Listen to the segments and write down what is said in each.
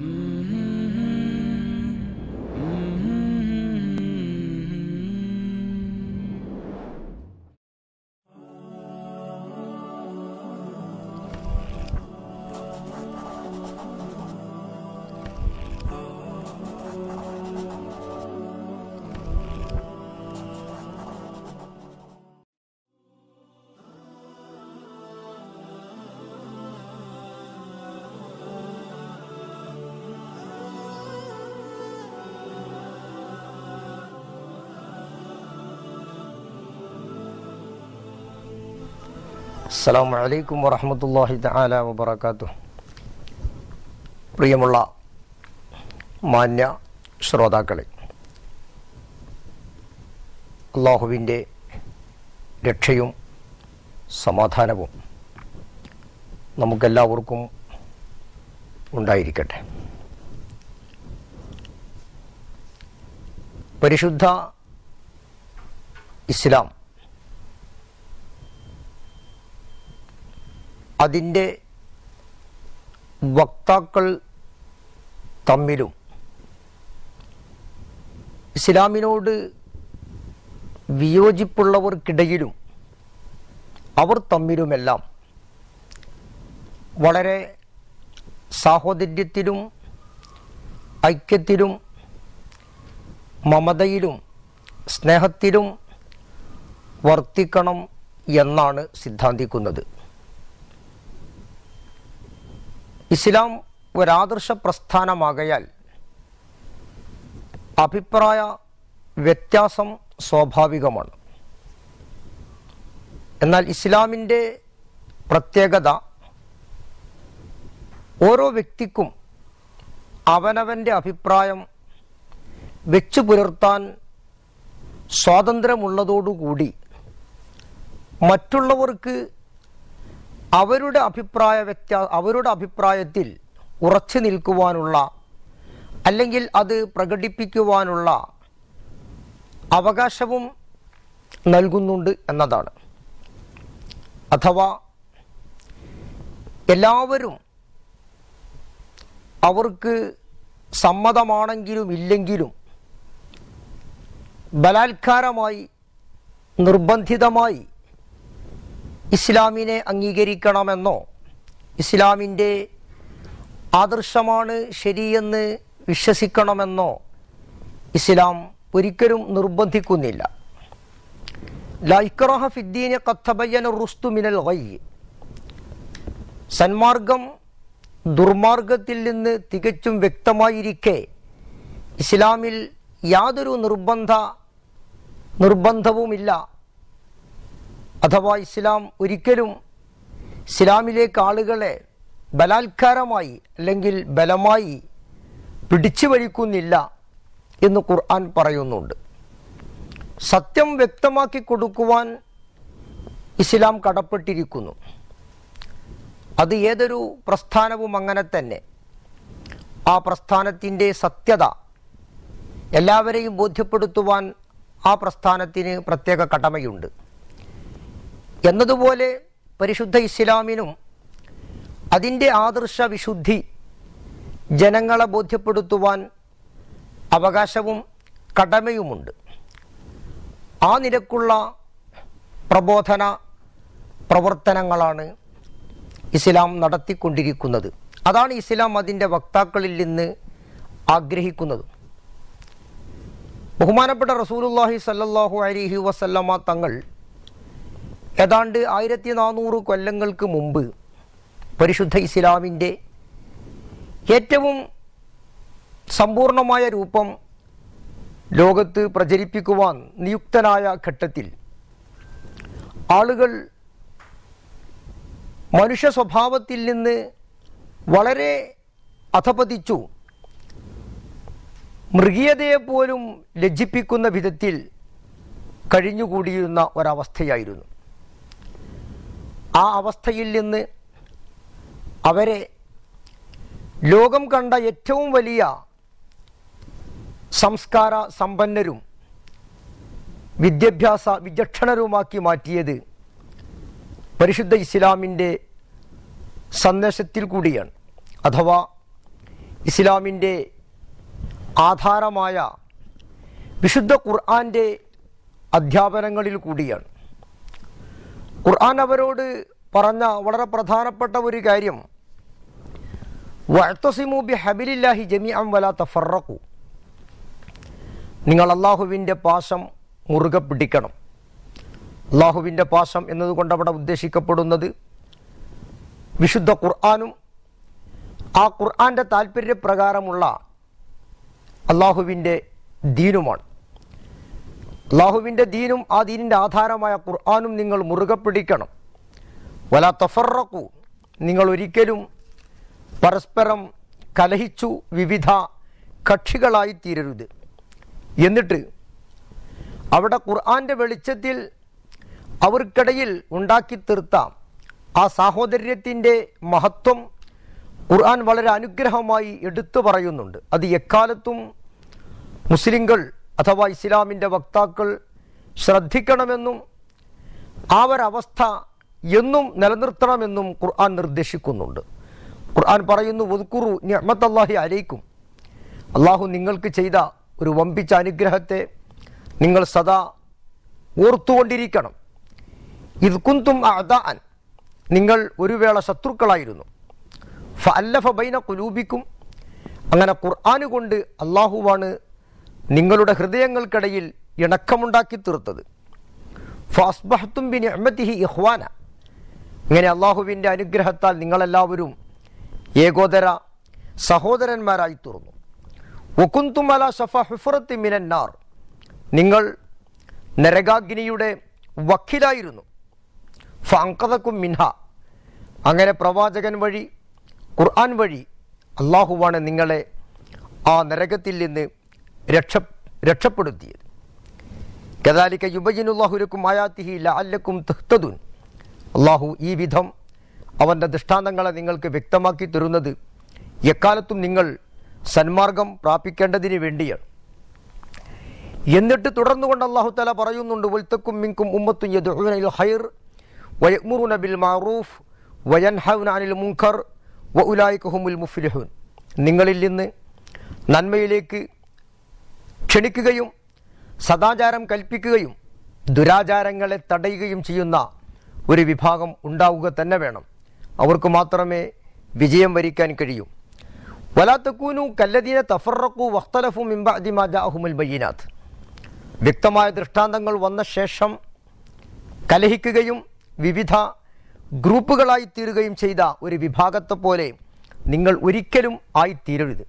Mm-hmm. അസ്സാം വലൈക്കും വറഹമത്തല്ലാഹി താല വബർക്കാത്തു പ്രിയമുള്ള മാന്യ ശ്രോതാക്കളെ അള്ളാഹുവിൻ്റെ രക്ഷയും സമാധാനവും നമുക്കെല്ലാവർക്കും ഉണ്ടായിരിക്കട്ടെ പരിശുദ്ധ ഇസ്ലാം അതിൻ്റെ വക്താക്കൾ തമ്മിലും ഇസ്ലാമിനോട് വിയോജിപ്പുള്ളവർക്കിടയിലും അവർ തമ്മിലുമെല്ലാം വളരെ സാഹോദര്യത്തിലും ഐക്യത്തിലും മമതയിലും സ്നേഹത്തിലും വർത്തിക്കണം എന്നാണ് സിദ്ധാന്തിക്കുന്നത് ഇസ്ലാം ഒരാദർശ പ്രസ്ഥാനമാകയാൽ അഭിപ്രായ വ്യത്യാസം സ്വാഭാവികമാണ് എന്നാൽ ഇസ്ലാമിൻ്റെ പ്രത്യേകത ഓരോ വ്യക്തിക്കും അവനവൻ്റെ അഭിപ്രായം വെച്ചു പുലർത്താൻ സ്വാതന്ത്ര്യമുള്ളതോടുകൂടി മറ്റുള്ളവർക്ക് അവരുടെ അഭിപ്രായ വ്യത്യാ അവരുടെ അഭിപ്രായത്തിൽ ഉറച്ചു നിൽക്കുവാനുള്ള അല്ലെങ്കിൽ അത് പ്രകടിപ്പിക്കുവാനുള്ള അവകാശവും നൽകുന്നുണ്ട് എന്നതാണ് അഥവാ എല്ലാവരും അവർക്ക് സമ്മതമാണെങ്കിലും ഇല്ലെങ്കിലും ബലാത്കാരമായി നിർബന്ധിതമായി ഇസ്ലാമിനെ അംഗീകരിക്കണമെന്നോ ഇസ്ലാമിൻ്റെ ആദർശമാണ് ശരിയെന്ന് വിശ്വസിക്കണമെന്നോ ഇസ്ലാം ഒരിക്കലും നിർബന്ധിക്കുന്നില്ല ലൈക്രഹ ഫിദ്ദീനെ കത്തബയ്യൻ റുസ്തു മിനൽ വൈ സന്മാർഗം ദുർമാർഗത്തിൽ നിന്ന് തികച്ചും വ്യക്തമായിരിക്കെ ഇസ്ലാമിൽ യാതൊരു നിർബന്ധ നിർബന്ധവുമില്ല അഥവാ ഇസ്ലാം ഒരിക്കലും ഇസ്ലാമിലേക്ക് ആളുകളെ ബലാത്കാരമായി അല്ലെങ്കിൽ ബലമായി പിടിച്ചു വലിക്കുന്നില്ല എന്ന് ഖുർആൻ പറയുന്നുണ്ട് സത്യം വ്യക്തമാക്കി കൊടുക്കുവാൻ ഇസ്ലാം കടപ്പെട്ടിരിക്കുന്നു അത് ഏതൊരു പ്രസ്ഥാനവും അങ്ങനെ തന്നെ ആ പ്രസ്ഥാനത്തിൻ്റെ സത്യത എല്ലാവരെയും ബോധ്യപ്പെടുത്തുവാൻ ആ പ്രസ്ഥാനത്തിന് പ്രത്യേക കടമയുണ്ട് എന്നതുപോലെ പരിശുദ്ധ ഇസ്ലാമിനും അതിൻ്റെ ആദർശ വിശുദ്ധി ജനങ്ങളെ ബോധ്യപ്പെടുത്തുവാൻ അവകാശവും കടമയുമുണ്ട് ആ നിരക്കുള്ള പ്രബോധന പ്രവർത്തനങ്ങളാണ് ഇസ്ലാം നടത്തിക്കൊണ്ടിരിക്കുന്നത് അതാണ് ഇസ്ലാം അതിൻ്റെ വക്താക്കളിൽ നിന്ന് ആഗ്രഹിക്കുന്നത് ബഹുമാനപ്പെട്ട റസൂലുല്ലാഹി സല്ലാഹു അലിഹി വസല്ലമ തങ്ങൾ ഏതാണ്ട് ആയിരത്തി നാനൂറ് കൊല്ലങ്ങൾക്ക് മുമ്പ് പരിശുദ്ധ ഇസ്ലാമിൻ്റെ ഏറ്റവും സമ്പൂർണമായ രൂപം ലോകത്ത് പ്രചരിപ്പിക്കുവാൻ നിയുക്തനായ ഘട്ടത്തിൽ ആളുകൾ മനുഷ്യ സ്വഭാവത്തിൽ നിന്ന് വളരെ അധപതിച്ചു മൃഗീയതയെ പോലും ലജ്ജിപ്പിക്കുന്ന വിധത്തിൽ കഴിഞ്ഞുകൂടിയിരുന്ന ഒരവസ്ഥയായിരുന്നു ആ അവസ്ഥയിൽ നിന്ന് അവരെ ലോകം കണ്ട ഏറ്റവും വലിയ സംസ്കാര സമ്പന്നരും വിദ്യാഭ്യാസ വിചക്ഷണരുമാക്കി മാറ്റിയത് പരിശുദ്ധ ഇസ്ലാമിൻ്റെ സന്ദേശത്തിൽ കൂടിയാണ് അഥവാ ഇസ്ലാമിൻ്റെ ആധാരമായ വിശുദ്ധ ഖുർആൻ്റെ അധ്യാപനങ്ങളിൽ കൂടിയാണ് ഖുർആൻ അവരോട് പറഞ്ഞ വളരെ പ്രധാനപ്പെട്ട ഒരു കാര്യം വഴത്തസിമു ബി ഹബിലില്ലാഹി ജമി അം വല നിങ്ങൾ അള്ളാഹുവിൻ്റെ പാശം മുറുകെ പിടിക്കണം അള്ളാഹുവിൻ്റെ പാശം എന്നതുകൊണ്ട് അവിടെ ഉദ്ദേശിക്കപ്പെടുന്നത് വിശുദ്ധ ഖുർആാനും ആ ഖുർആാൻ്റെ താല്പര്യപ്രകാരമുള്ള അള്ളാഹുവിൻ്റെ ദീനുമാണ് അള്ളാഹുവിൻ്റെ ദീനും ആ ദീനിൻ്റെ ആധാരമായ ഖുർആാനും നിങ്ങൾ മുറുകെ പിടിക്കണം വല തഫറക്കു നിങ്ങൾ ഒരിക്കലും പരസ്പരം കലഹിച്ചു വിവിധ കക്ഷികളായി തീരരുത് എന്നിട്ട് അവിടെ ഖുർആാൻ്റെ വെളിച്ചത്തിൽ അവർക്കിടയിൽ ഉണ്ടാക്കി തീർത്ത ആ സാഹോദര്യത്തിൻ്റെ മഹത്വം ഖുർആൻ വളരെ അനുഗ്രഹമായി എടുത്തു പറയുന്നുണ്ട് അത് എക്കാലത്തും മുസ്ലിങ്ങൾ അഥവാ ഇസ്ലാമിൻ്റെ വക്താക്കൾ ശ്രദ്ധിക്കണമെന്നും ആ ഒരവസ്ഥ എന്നും നിലനിർത്തണമെന്നും ഖുർആൻ നിർദ്ദേശിക്കുന്നുണ്ട് ഖുർആൻ പറയുന്നു ഒതുക്കുറു ഞമ്മത്ത് അള്ളാഹി അലയിക്കും അള്ളാഹു നിങ്ങൾക്ക് ചെയ്ത ഒരു വമ്പിച്ച അനുഗ്രഹത്തെ നിങ്ങൾ സദാ ഓർത്തുകൊണ്ടിരിക്കണം ഇത് കുന്തും അദാൻ നിങ്ങൾ ഒരു വേള ശത്രുക്കളായിരുന്നു ഫ അല്ലഫ ബൈന കുലൂബിക്കും അങ്ങനെ ഖുർആാനുകൊണ്ട് അള്ളാഹുവാണ് നിങ്ങളുടെ ഹൃദയങ്ങൾക്കിടയിൽ ഇണക്കമുണ്ടാക്കി തീർത്തത് ഫാസ്ബഹത്തും ബിൻ അഹമ്മദിഹി ഇഹ്വാന ഇങ്ങനെ അള്ളാഹുവിൻ്റെ അനുഗ്രഹത്താൽ നിങ്ങളെല്ലാവരും ഏകോദര സഹോദരന്മാരായി തീർന്നു ഒക്കുന്തുമല ഷഫ ഹുഫറത്തി മിനന്നാർ നിങ്ങൾ നരകാഗ്നിയുടെ വക്കിലായിരുന്നു ഫങ്കതക്കും മിൻഹ അങ്ങനെ പ്രവാചകൻ വഴി ഖുർആൻ വഴി അള്ളാഹുവാണ് നിങ്ങളെ ആ നരകത്തിൽ നിന്ന് രക്ഷ രക്ഷപ്പെടുത്തിയത് കദാലിക്ക യുബജിനുല്ലാഹുലക്കും ആയാത്തിഹി ലാല്ലക്കും തഹ്തദുൻ അള്ളാഹു ഈ വിധം അവൻ്റെ ദൃഷ്ടാന്തങ്ങളെ നിങ്ങൾക്ക് വ്യക്തമാക്കി തരുന്നത് എക്കാലത്തും നിങ്ങൾ സന്മാർഗം പ്രാപിക്കേണ്ടതിന് വേണ്ടിയാണ് എന്നിട്ട് തുടർന്നുകൊണ്ട് അള്ളാഹു തല പറയുന്നുണ്ട് വൽത്തക്കും മിങ്കും ഉമ്മത്തും യദുഹുനയിൽ ഹൈർ വയമുറു ബിൽ മാറൂഫ് വയൻഹൗൻ അനിൽ മുങ്കർ വ ഉലായിക്കുഹുമുൽ മുഫ്ലിഹുൻ നിങ്ങളിൽ നിന്ന് നന്മയിലേക്ക് ക്ഷണിക്കുകയും സദാചാരം കൽപ്പിക്കുകയും ദുരാചാരങ്ങളെ തടയുകയും ചെയ്യുന്ന ഒരു വിഭാഗം ഉണ്ടാവുക തന്നെ വേണം അവർക്ക് മാത്രമേ വിജയം വരിക്കാൻ കഴിയൂ വലാത്തക്കൂനു കല്ലദീന തഫറക്കു വഖ്തലഫു മിംബഅദിമാജ അഹുമുൽ ബയ്യനാഥ് വ്യക്തമായ ദൃഷ്ടാന്തങ്ങൾ വന്ന ശേഷം കലഹിക്കുകയും വിവിധ ഗ്രൂപ്പുകളായി തീരുകയും ചെയ്ത ഒരു വിഭാഗത്തെ പോലെ നിങ്ങൾ ഒരിക്കലും ആയിത്തീരരുത്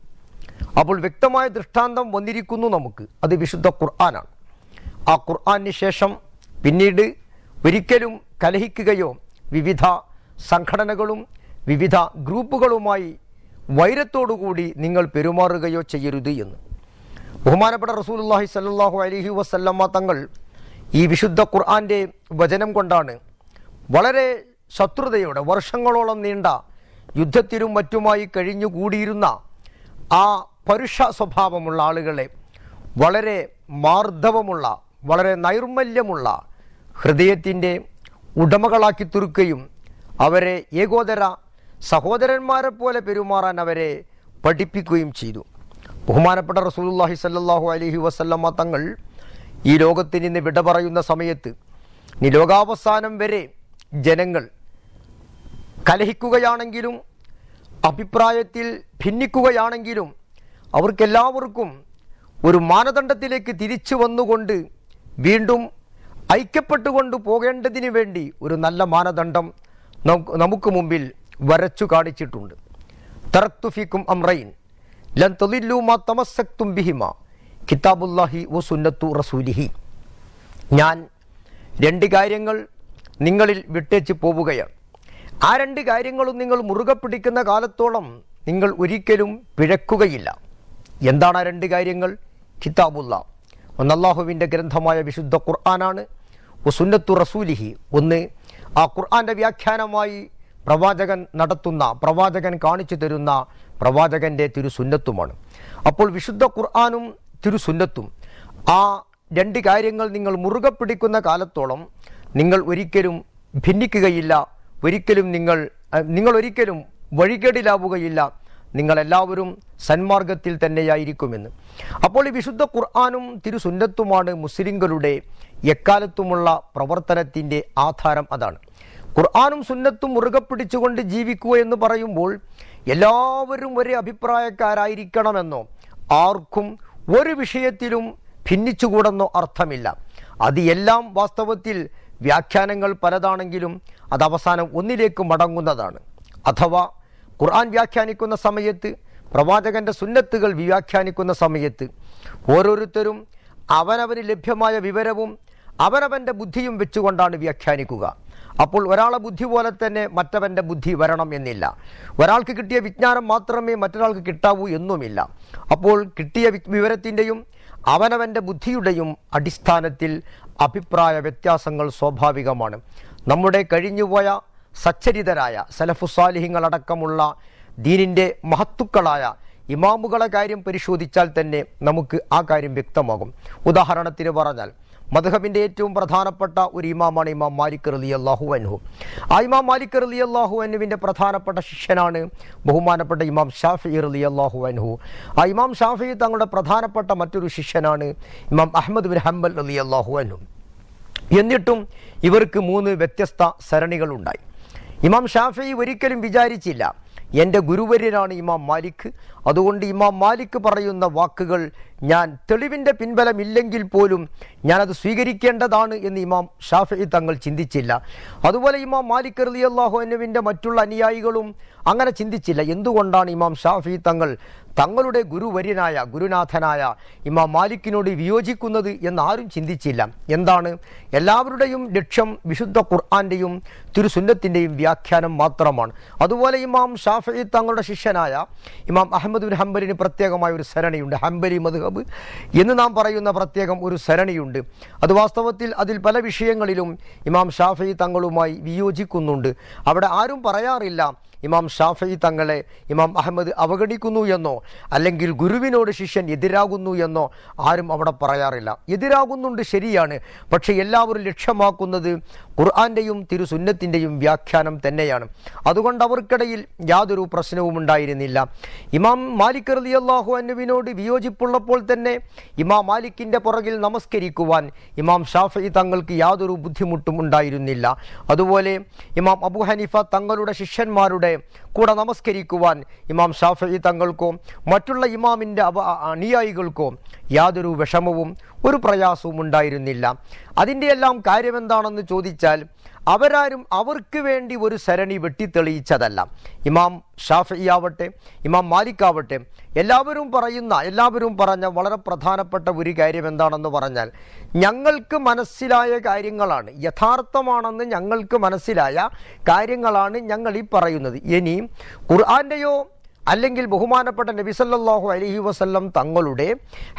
അപ്പോൾ വ്യക്തമായ ദൃഷ്ടാന്തം വന്നിരിക്കുന്നു നമുക്ക് അത് വിശുദ്ധ ഖുർആനാണ് ആ ഖുർആാനിന് ശേഷം പിന്നീട് ഒരിക്കലും കലഹിക്കുകയോ വിവിധ സംഘടനകളും വിവിധ ഗ്രൂപ്പുകളുമായി വൈരത്തോടുകൂടി നിങ്ങൾ പെരുമാറുകയോ ചെയ്യരുത് എന്ന് ബഹുമാനപ്പെട്ട റസൂലുല്ലാഹി സല്ലാഹു അലഹി വസല്ലമ്മ തങ്ങൾ ഈ വിശുദ്ധ ഖുർആാൻ്റെ വചനം കൊണ്ടാണ് വളരെ ശത്രുതയോടെ വർഷങ്ങളോളം നീണ്ട യുദ്ധത്തിനും മറ്റുമായി കഴിഞ്ഞുകൂടിയിരുന്ന ആ പരുഷ സ്വഭാവമുള്ള ആളുകളെ വളരെ മാർദ്ദവമുള്ള വളരെ നൈർമല്യമുള്ള ഹൃദയത്തിൻ്റെ ഉടമകളാക്കി തീർക്കുകയും അവരെ ഏകോദര സഹോദരന്മാരെ പോലെ പെരുമാറാൻ അവരെ പഠിപ്പിക്കുകയും ചെയ്തു ബഹുമാനപ്പെട്ട റസൂലുള്ളാഹി സല്ലാഹു അലഹി വസല്ലമ്മ തങ്ങൾ ഈ ലോകത്തിൽ നിന്ന് വിട പറയുന്ന സമയത്ത് ഇനി ലോകാവസാനം വരെ ജനങ്ങൾ കലഹിക്കുകയാണെങ്കിലും അഭിപ്രായത്തിൽ ഭിന്നിക്കുകയാണെങ്കിലും അവർക്കെല്ലാവർക്കും ഒരു മാനദണ്ഡത്തിലേക്ക് തിരിച്ചു വന്നുകൊണ്ട് വീണ്ടും ഐക്യപ്പെട്ടുകൊണ്ട് പോകേണ്ടതിന് വേണ്ടി ഒരു നല്ല മാനദണ്ഡം നമുക്ക് മുമ്പിൽ വരച്ചു കാണിച്ചിട്ടുണ്ട് തറത്തുഫിക്കും അമ്രൈൻ ലൻ മാ തമസക്തും ബിഹിമ കിതാബുല്ലാഹി ഒ സുന്നത്തു റസൂലിഹി ഞാൻ രണ്ട് കാര്യങ്ങൾ നിങ്ങളിൽ വിട്ടേച്ച് പോവുകയാണ് ആ രണ്ട് കാര്യങ്ങളും നിങ്ങൾ മുറുകെ പിടിക്കുന്ന കാലത്തോളം നിങ്ങൾ ഒരിക്കലും പിഴക്കുകയില്ല എന്താണ് ആ രണ്ട് കാര്യങ്ങൾ കിതാബുല്ല ഒന്നല്ലാഹുവിൻ്റെ ഗ്രന്ഥമായ വിശുദ്ധ ഖുർആനാണ് സുന്നത്തു റസൂലിഹി ഒന്ന് ആ ഖുർആൻ്റെ വ്യാഖ്യാനമായി പ്രവാചകൻ നടത്തുന്ന പ്രവാചകൻ കാണിച്ചു തരുന്ന പ്രവാചകൻ്റെ തിരുസുന്നത്തുമാണ് അപ്പോൾ വിശുദ്ധ ഖുർആാനും തിരുസുന്നത്തും ആ രണ്ട് കാര്യങ്ങൾ നിങ്ങൾ മുറുകെ പിടിക്കുന്ന കാലത്തോളം നിങ്ങൾ ഒരിക്കലും ഭിന്നിക്കുകയില്ല ഒരിക്കലും നിങ്ങൾ നിങ്ങൾ ഒരിക്കലും വഴികേടിലാവുകയില്ല നിങ്ങളെല്ലാവരും സന്മാർഗത്തിൽ തന്നെയായിരിക്കുമെന്ന് അപ്പോൾ ഈ വിശുദ്ധ ഖുർആാനും തിരുസുന്നത്തുമാണ് മുസ്ലിങ്ങളുടെ എക്കാലത്തുമുള്ള പ്രവർത്തനത്തിൻ്റെ ആധാരം അതാണ് ഖുർആാനും സുന്നത്തും മുറുകെ പിടിച്ചുകൊണ്ട് ജീവിക്കുക എന്ന് പറയുമ്പോൾ എല്ലാവരും ഒരേ അഭിപ്രായക്കാരായിരിക്കണമെന്നോ ആർക്കും ഒരു വിഷയത്തിലും ഭിന്നിച്ചുകൂടെന്നോ അർത്ഥമില്ല അത് എല്ലാം വാസ്തവത്തിൽ വ്യാഖ്യാനങ്ങൾ പലതാണെങ്കിലും അത് അവസാനം ഒന്നിലേക്ക് മടങ്ങുന്നതാണ് അഥവാ ഖുർആൻ വ്യാഖ്യാനിക്കുന്ന സമയത്ത് പ്രവാചകന്റെ സുന്നത്തുകൾ വ്യാഖ്യാനിക്കുന്ന സമയത്ത് ഓരോരുത്തരും അവനവന് ലഭ്യമായ വിവരവും അവനവൻ്റെ ബുദ്ധിയും വെച്ചുകൊണ്ടാണ് വ്യാഖ്യാനിക്കുക അപ്പോൾ ഒരാളെ ബുദ്ധി പോലെ തന്നെ മറ്റവൻ്റെ ബുദ്ധി വരണം എന്നില്ല ഒരാൾക്ക് കിട്ടിയ വിജ്ഞാനം മാത്രമേ മറ്റൊരാൾക്ക് കിട്ടാവൂ എന്നുമില്ല അപ്പോൾ കിട്ടിയ വിവരത്തിൻ്റെയും അവനവൻ്റെ ബുദ്ധിയുടെയും അടിസ്ഥാനത്തിൽ അഭിപ്രായ വ്യത്യാസങ്ങൾ സ്വാഭാവികമാണ് നമ്മുടെ കഴിഞ്ഞുപോയ സച്ചരിതരായ സലഫുസാലിഹിങ്ങളടക്കമുള്ള ദീനിൻ്റെ മഹത്തുക്കളായ ഇമാമുകളെ കാര്യം പരിശോധിച്ചാൽ തന്നെ നമുക്ക് ആ കാര്യം വ്യക്തമാകും ഉദാഹരണത്തിന് പറഞ്ഞാൽ മധുഹബിൻ്റെ ഏറ്റവും പ്രധാനപ്പെട്ട ഒരു ഇമാമാണ് ഇമാം മാലിക് റലി അള്ളാഹു അൻഹു ആ ഇമാം മാലിക് റലി അള്ളാഹു അനുവിൻ്റെ പ്രധാനപ്പെട്ട ശിഷ്യനാണ് ബഹുമാനപ്പെട്ട ഇമാം ഷാഫി റലി അള്ളാഹു അൻഹു ആ ഇമാം ഷാഫി തങ്ങളുടെ പ്രധാനപ്പെട്ട മറ്റൊരു ശിഷ്യനാണ് ഇമാം അഹമ്മദ് ബിൻ ഹംബൽ റലി അള്ളാഹു അൻഹു എന്നിട്ടും ഇവർക്ക് മൂന്ന് വ്യത്യസ്ത സരണികളുണ്ടായി ഇമാം ഷാഫി ഒരിക്കലും വിചാരിച്ചില്ല എൻ്റെ ഗുരുവര്യനാണ് ഇമാം മാലിക് അതുകൊണ്ട് ഇമാം മാലിക് പറയുന്ന വാക്കുകൾ ഞാൻ തെളിവിൻ്റെ പിൻബലമില്ലെങ്കിൽ പോലും ഞാനത് സ്വീകരിക്കേണ്ടതാണ് എന്ന് ഇമാം ഷാഫി തങ്ങൾ ചിന്തിച്ചില്ല അതുപോലെ ഇമാം മാലിക് റലി അള്ളാഹു അനുവിൻ്റെ മറ്റുള്ള അനുയായികളും അങ്ങനെ ചിന്തിച്ചില്ല എന്തുകൊണ്ടാണ് ഇമാം ഷാഫി തങ്ങൾ തങ്ങളുടെ ഗുരുവര്യനായ ഗുരുനാഥനായ ഇമാം മാലിക്കിനോട് വിയോജിക്കുന്നത് എന്ന് ആരും ചിന്തിച്ചില്ല എന്താണ് എല്ലാവരുടെയും ലക്ഷ്യം വിശുദ്ധ ഖുർആാൻ്റെയും തിരുസുന്നത്തിൻ്റെയും വ്യാഖ്യാനം മാത്രമാണ് അതുപോലെ ഇമാം ഷാഫി തങ്ങളുടെ ശിഷ്യനായ ഇമാം അഹമ്മദ് ബിൻ ഹംബലിന് പ്രത്യേകമായ ഒരു സരണിയുണ്ട് ഹംബലി മധുഹ കിതാബ് എന്ന് നാം പറയുന്ന പ്രത്യേകം ഒരു സരണിയുണ്ട് അത് വാസ്തവത്തിൽ അതിൽ പല വിഷയങ്ങളിലും ഇമാം ഷാഫി തങ്ങളുമായി വിയോജിക്കുന്നുണ്ട് അവിടെ ആരും പറയാറില്ല ഇമാം ഷാഫി തങ്ങളെ ഇമാം അഹമ്മദ് അവഗണിക്കുന്നു എന്നോ അല്ലെങ്കിൽ ഗുരുവിനോട് ശിഷ്യൻ എതിരാകുന്നു എന്നോ ആരും അവിടെ പറയാറില്ല എതിരാകുന്നുണ്ട് ശരിയാണ് പക്ഷേ എല്ലാവരും ലക്ഷ്യമാക്കുന്നത് ഖുർആാൻ്റെയും തിരുസുന്നത്തിൻ്റെയും വ്യാഖ്യാനം തന്നെയാണ് അതുകൊണ്ട് അവർക്കിടയിൽ യാതൊരു പ്രശ്നവും ഉണ്ടായിരുന്നില്ല ഇമാം മാലിക് റലി അള്ളാഹു അനുവിനോട് വിയോജിപ്പുള്ളപ്പോൾ തന്നെ ഇമാം മാലിക്കിൻ്റെ പുറകിൽ നമസ്കരിക്കുവാൻ ഇമാം ഷാഫി തങ്ങൾക്ക് യാതൊരു ബുദ്ധിമുട്ടും ഉണ്ടായിരുന്നില്ല അതുപോലെ ഇമാം അബു ഹനീഫ തങ്ങളുടെ ശിഷ്യന്മാരുടെ തങ്ങളെ കൂടെ നമസ്കരിക്കുവാൻ ഇമാം ഷാഫി തങ്ങൾക്കോ മറ്റുള്ള ഇമാമിൻ്റെ അവ അനുയായികൾക്കോ യാതൊരു വിഷമവും ഒരു പ്രയാസവും ഉണ്ടായിരുന്നില്ല അതിൻ്റെ എല്ലാം കാര്യമെന്താണെന്ന് ചോദിച്ചാൽ അവരാരും അവർക്ക് വേണ്ടി ഒരു സരണി വെട്ടിത്തെളിയിച്ചതല്ല ഇമാം ഷാഫി ആവട്ടെ ഇമാം മാലിക് ആവട്ടെ എല്ലാവരും പറയുന്ന എല്ലാവരും പറഞ്ഞ വളരെ പ്രധാനപ്പെട്ട ഒരു കാര്യം എന്താണെന്ന് പറഞ്ഞാൽ ഞങ്ങൾക്ക് മനസ്സിലായ കാര്യങ്ങളാണ് യഥാർത്ഥമാണെന്ന് ഞങ്ങൾക്ക് മനസ്സിലായ കാര്യങ്ങളാണ് ഞങ്ങൾ ഈ പറയുന്നത് ഇനി ഖുർആാൻ്റെയോ അല്ലെങ്കിൽ ബഹുമാനപ്പെട്ട നബിസല്ലാഹു അലഹി വസല്ലം തങ്ങളുടെ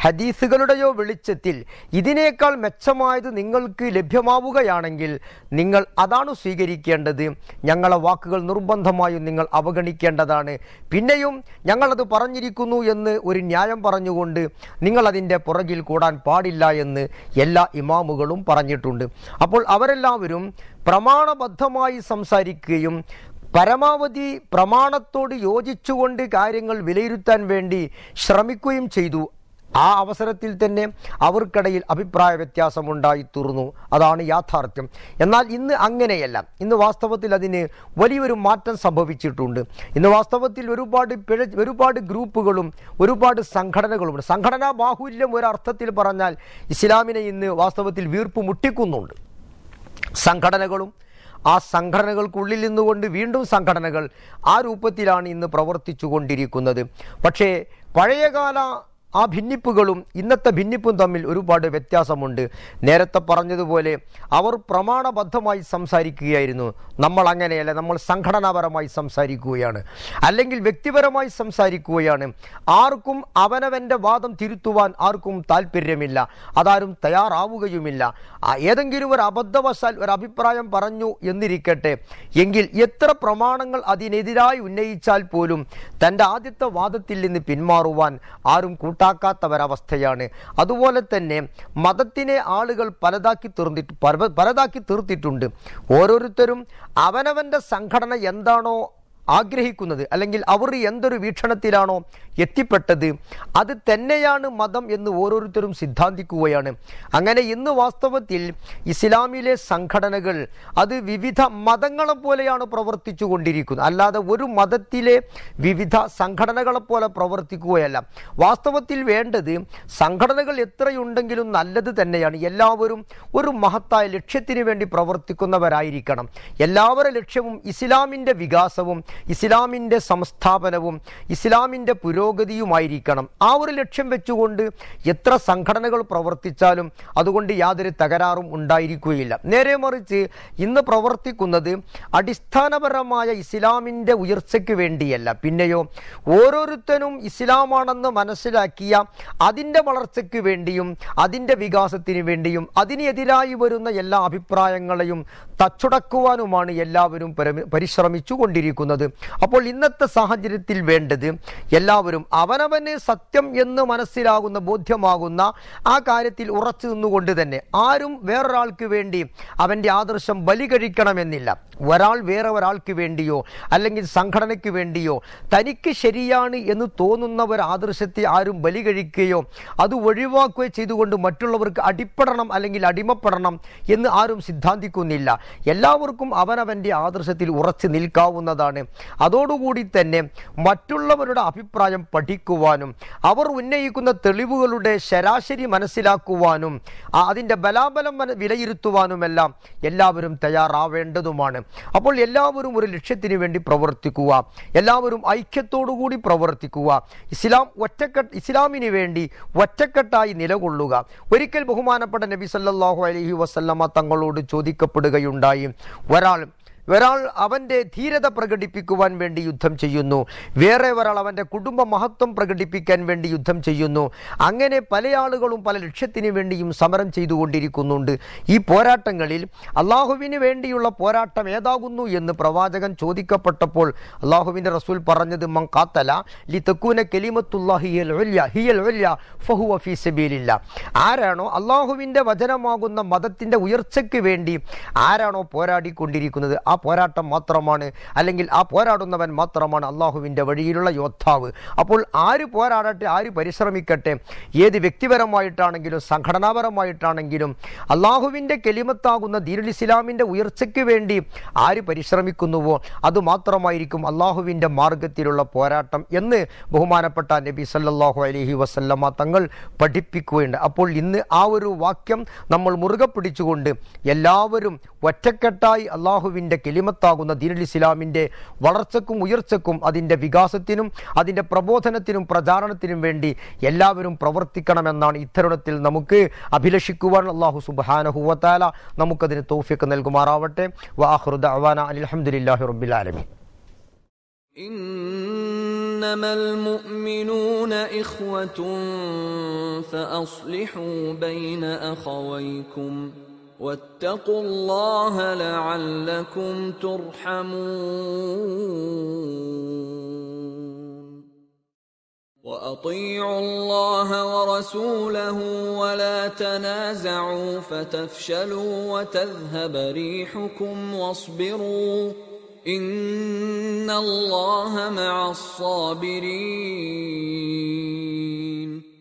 ഹദീസുകളുടെയോ വെളിച്ചത്തിൽ ഇതിനേക്കാൾ മെച്ചമായത് നിങ്ങൾക്ക് ലഭ്യമാവുകയാണെങ്കിൽ നിങ്ങൾ അതാണ് സ്വീകരിക്കേണ്ടത് ഞങ്ങളെ വാക്കുകൾ നിർബന്ധമായും നിങ്ങൾ അവഗണിക്കേണ്ടതാണ് പിന്നെയും ഞങ്ങളത് പറഞ്ഞിരിക്കുന്നു എന്ന് ഒരു ന്യായം പറഞ്ഞുകൊണ്ട് നിങ്ങളതിൻ്റെ പുറകിൽ കൂടാൻ പാടില്ല എന്ന് എല്ലാ ഇമാമുകളും പറഞ്ഞിട്ടുണ്ട് അപ്പോൾ അവരെല്ലാവരും പ്രമാണബദ്ധമായി സംസാരിക്കുകയും പരമാവധി പ്രമാണത്തോട് യോജിച്ചുകൊണ്ട് കാര്യങ്ങൾ വിലയിരുത്താൻ വേണ്ടി ശ്രമിക്കുകയും ചെയ്തു ആ അവസരത്തിൽ തന്നെ അവർക്കിടയിൽ അഭിപ്രായ വ്യത്യാസമുണ്ടായി തീർന്നു അതാണ് യാഥാർത്ഥ്യം എന്നാൽ ഇന്ന് അങ്ങനെയല്ല ഇന്ന് വാസ്തവത്തിൽ അതിന് വലിയൊരു മാറ്റം സംഭവിച്ചിട്ടുണ്ട് ഇന്ന് വാസ്തവത്തിൽ ഒരുപാട് പിഴ ഒരുപാട് ഗ്രൂപ്പുകളും ഒരുപാട് സംഘടനകളുമുണ്ട് സംഘടനാ ബാഹുല്യം ഒരർത്ഥത്തിൽ പറഞ്ഞാൽ ഇസ്ലാമിനെ ഇന്ന് വാസ്തവത്തിൽ വീർപ്പ് മുട്ടിക്കുന്നുണ്ട് സംഘടനകളും ആ സംഘടനകൾക്കുള്ളിൽ നിന്നുകൊണ്ട് വീണ്ടും സംഘടനകൾ ആ രൂപത്തിലാണ് ഇന്ന് പ്രവർത്തിച്ചു കൊണ്ടിരിക്കുന്നത് പക്ഷേ പഴയകാല ആ ഭിന്നിപ്പുകളും ഇന്നത്തെ ഭിന്നിപ്പും തമ്മിൽ ഒരുപാട് വ്യത്യാസമുണ്ട് നേരത്തെ പറഞ്ഞതുപോലെ അവർ പ്രമാണബദ്ധമായി സംസാരിക്കുകയായിരുന്നു നമ്മൾ അങ്ങനെയല്ല നമ്മൾ സംഘടനാപരമായി സംസാരിക്കുകയാണ് അല്ലെങ്കിൽ വ്യക്തിപരമായി സംസാരിക്കുകയാണ് ആർക്കും അവനവൻ്റെ വാദം തിരുത്തുവാൻ ആർക്കും താല്പര്യമില്ല അതാരും തയ്യാറാവുകയുമില്ല ഏതെങ്കിലും ഒരു അബദ്ധവശാൽ ഒരു അഭിപ്രായം പറഞ്ഞു എന്നിരിക്കട്ടെ എങ്കിൽ എത്ര പ്രമാണങ്ങൾ അതിനെതിരായി ഉന്നയിച്ചാൽ പോലും തൻ്റെ ആദ്യത്തെ വാദത്തിൽ നിന്ന് പിന്മാറുവാൻ ആരും കൂട്ട ഒരവസ്ഥയാണ് അതുപോലെ തന്നെ മതത്തിനെ ആളുകൾ പലതാക്കി തീർന്നിട്ട് പലതാക്കി തീർത്തിട്ടുണ്ട് ഓരോരുത്തരും അവനവൻ്റെ സംഘടന എന്താണോ ആഗ്രഹിക്കുന്നത് അല്ലെങ്കിൽ അവർ എന്തൊരു വീക്ഷണത്തിലാണോ എത്തിപ്പെട്ടത് അത് തന്നെയാണ് മതം എന്ന് ഓരോരുത്തരും സിദ്ധാന്തിക്കുകയാണ് അങ്ങനെ ഇന്ന് വാസ്തവത്തിൽ ഇസ്ലാമിലെ സംഘടനകൾ അത് വിവിധ മതങ്ങളെ പോലെയാണ് പ്രവർത്തിച്ചു കൊണ്ടിരിക്കുന്നത് അല്ലാതെ ഒരു മതത്തിലെ വിവിധ സംഘടനകളെ പോലെ പ്രവർത്തിക്കുകയല്ല വാസ്തവത്തിൽ വേണ്ടത് സംഘടനകൾ എത്രയുണ്ടെങ്കിലും നല്ലത് തന്നെയാണ് എല്ലാവരും ഒരു മഹത്തായ ലക്ഷ്യത്തിന് വേണ്ടി പ്രവർത്തിക്കുന്നവരായിരിക്കണം എല്ലാവരുടെ ലക്ഷ്യവും ഇസ്ലാമിൻ്റെ വികാസവും ഇസ്ലാമിൻ്റെ സംസ്ഥാപനവും ഇസ്ലാമിൻ്റെ പുരോഗതിയുമായിരിക്കണം ആ ഒരു ലക്ഷ്യം വെച്ചുകൊണ്ട് എത്ര സംഘടനകൾ പ്രവർത്തിച്ചാലും അതുകൊണ്ട് യാതൊരു തകരാറും ഉണ്ടായിരിക്കുകയില്ല നേരെ മറിച്ച് ഇന്ന് പ്രവർത്തിക്കുന്നത് അടിസ്ഥാനപരമായ ഇസ്ലാമിൻ്റെ ഉയർച്ചയ്ക്ക് വേണ്ടിയല്ല പിന്നെയോ ഓരോരുത്തരും ഇസ്ലാമാണെന്ന് മനസ്സിലാക്കിയ അതിൻ്റെ വളർച്ചയ്ക്ക് വേണ്ടിയും അതിൻ്റെ വികാസത്തിന് വേണ്ടിയും അതിനെതിരായി വരുന്ന എല്ലാ അഭിപ്രായങ്ങളെയും തച്ചുടക്കുവാനുമാണ് എല്ലാവരും പരിശ്രമിച്ചു കൊണ്ടിരിക്കുന്നത് അപ്പോൾ ഇന്നത്തെ സാഹചര്യത്തിൽ വേണ്ടത് എല്ലാവരും അവനവന് സത്യം എന്ന് മനസ്സിലാകുന്ന ബോധ്യമാകുന്ന ആ കാര്യത്തിൽ ഉറച്ചു നിന്നുകൊണ്ട് തന്നെ ആരും വേറൊരാൾക്ക് വേണ്ടി അവൻ്റെ ആദർശം ബലി കഴിക്കണമെന്നില്ല ഒരാൾ വേറെ ഒരാൾക്ക് വേണ്ടിയോ അല്ലെങ്കിൽ സംഘടനയ്ക്ക് വേണ്ടിയോ തനിക്ക് ശരിയാണ് എന്ന് തോന്നുന്ന ഒരു ആദർശത്തെ ആരും ബലി കഴിക്കുകയോ അത് ഒഴിവാക്കുകയോ ചെയ്തുകൊണ്ട് മറ്റുള്ളവർക്ക് അടിപ്പെടണം അല്ലെങ്കിൽ അടിമപ്പെടണം എന്ന് ആരും സിദ്ധാന്തിക്കുന്നില്ല എല്ലാവർക്കും അവനവൻ്റെ ആദർശത്തിൽ ഉറച്ചു നിൽക്കാവുന്നതാണ് അതോടുകൂടി തന്നെ മറ്റുള്ളവരുടെ അഭിപ്രായം പഠിക്കുവാനും അവർ ഉന്നയിക്കുന്ന തെളിവുകളുടെ ശരാശരി മനസ്സിലാക്കുവാനും അതിൻ്റെ ബലാബലം വിലയിരുത്തുവാനുമെല്ലാം എല്ലാവരും തയ്യാറാവേണ്ടതുമാണ് അപ്പോൾ എല്ലാവരും ഒരു ലക്ഷ്യത്തിന് വേണ്ടി പ്രവർത്തിക്കുക എല്ലാവരും ഐക്യത്തോടുകൂടി പ്രവർത്തിക്കുക ഇസ്ലാം ഒറ്റക്കെട്ട് ഇസ്ലാമിന് വേണ്ടി ഒറ്റക്കെട്ടായി നിലകൊള്ളുക ഒരിക്കൽ ബഹുമാനപ്പെട്ട നബി സല്ലാഹു അലഹി വസല്ലമ്മ തങ്ങളോട് ചോദിക്കപ്പെടുകയുണ്ടായി ഒരാൾ ഒരാൾ അവൻ്റെ ധീരത പ്രകടിപ്പിക്കുവാൻ വേണ്ടി യുദ്ധം ചെയ്യുന്നു വേറെ ഒരാൾ അവൻ്റെ കുടുംബ മഹത്വം പ്രകടിപ്പിക്കാൻ വേണ്ടി യുദ്ധം ചെയ്യുന്നു അങ്ങനെ പല ആളുകളും പല ലക്ഷ്യത്തിന് വേണ്ടിയും സമരം ചെയ്തുകൊണ്ടിരിക്കുന്നുണ്ട് ഈ പോരാട്ടങ്ങളിൽ അള്ളാഹുവിന് വേണ്ടിയുള്ള പോരാട്ടം ഏതാകുന്നു എന്ന് പ്രവാചകൻ ചോദിക്കപ്പെട്ടപ്പോൾ അള്ളാഹുവിൻ്റെ റസൂൽ പറഞ്ഞത് മം കാത്തല ലി തെക്കൂന കെലിമത്തുല്ലാഹിയൽ ആരാണോ അള്ളാഹുവിൻ്റെ വചനമാകുന്ന മതത്തിൻ്റെ ഉയർച്ചയ്ക്ക് വേണ്ടി ആരാണോ പോരാടിക്കൊണ്ടിരിക്കുന്നത് ആ പോരാട്ടം മാത്രമാണ് അല്ലെങ്കിൽ ആ പോരാടുന്നവൻ മാത്രമാണ് അള്ളാഹുവിൻ്റെ വഴിയിലുള്ള യോദ്ധാവ് അപ്പോൾ ആര് പോരാടട്ടെ ആര് പരിശ്രമിക്കട്ടെ ഏത് വ്യക്തിപരമായിട്ടാണെങ്കിലും സംഘടനാപരമായിട്ടാണെങ്കിലും അള്ളാഹുവിൻ്റെ കെലിമത്താകുന്ന ദീനുൽ ഇസ്ലാമിൻ്റെ ഉയർച്ചയ്ക്ക് വേണ്ടി ആര് പരിശ്രമിക്കുന്നുവോ അതുമാത്രമായിരിക്കും അള്ളാഹുവിൻ്റെ മാർഗത്തിലുള്ള പോരാട്ടം എന്ന് ബഹുമാനപ്പെട്ട നബി സല്ലാഹു അലഹി വസല്ലമ്മ തങ്ങൾ പഠിപ്പിക്കുകയുണ്ട് അപ്പോൾ ഇന്ന് ആ ഒരു വാക്യം നമ്മൾ മുറുകെ പിടിച്ചുകൊണ്ട് എല്ലാവരും ഒറ്റക്കെട്ടായി അള്ളാഹുവിൻ്റെ കെളിമത്താകുന്ന ദീനുൽ ഇസ്ലാമിൻ്റെ വളർച്ചക്കും ഉയർച്ചക്കും അതിൻ്റെ വികാസത്തിനും അതിൻ്റെ പ്രബോധനത്തിനും പ്രചാരണത്തിനും വേണ്ടി എല്ലാവരും പ്രവർത്തിക്കണമെന്നാണ് ഇത്തരുണത്തിൽ നമുക്ക് അഭിലഷിക്കുവാൻ അള്ളാഹു സുബാനഹുവത്താല നമുക്കതിന് തോഫിക്ക് നൽകുമാറാവട്ടെ വാഹുദ് إنما المؤمنون إخوة فأصلحوا بين أخويكم واتقوا الله لعلكم ترحمون واطيعوا الله ورسوله ولا تنازعوا فتفشلوا وتذهب ريحكم واصبروا ان الله مع الصابرين